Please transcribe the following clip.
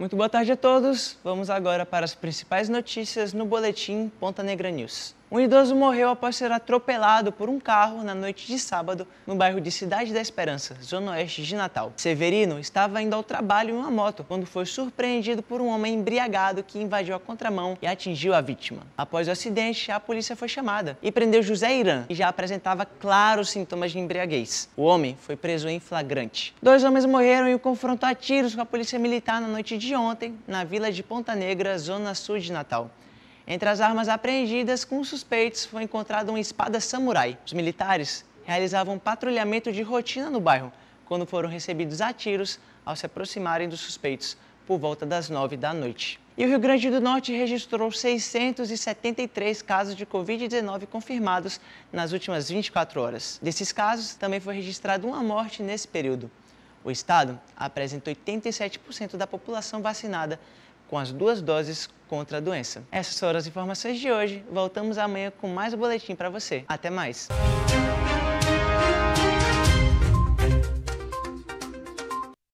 Muito boa tarde a todos. Vamos agora para as principais notícias no boletim Ponta Negra News. Um idoso morreu após ser atropelado por um carro na noite de sábado no bairro de Cidade da Esperança, zona oeste de Natal. Severino estava indo ao trabalho em uma moto quando foi surpreendido por um homem embriagado que invadiu a contramão e atingiu a vítima. Após o acidente, a polícia foi chamada e prendeu José Irã, que já apresentava claros sintomas de embriaguez. O homem foi preso em flagrante. Dois homens morreram em um confronto a tiros com a polícia militar na noite de ontem, na vila de Ponta Negra, zona sul de Natal. Entre as armas apreendidas com suspeitos foi encontrada uma espada samurai. Os militares realizavam um patrulhamento de rotina no bairro quando foram recebidos a tiros ao se aproximarem dos suspeitos por volta das 9 da noite. E o Rio Grande do Norte registrou 673 casos de Covid-19 confirmados nas últimas 24 horas. Desses casos, também foi registrada uma morte nesse período. O estado apresenta 87% da população vacinada com as duas doses contra a doença. Essas foram as informações de hoje. Voltamos amanhã com mais um boletim para você. Até mais!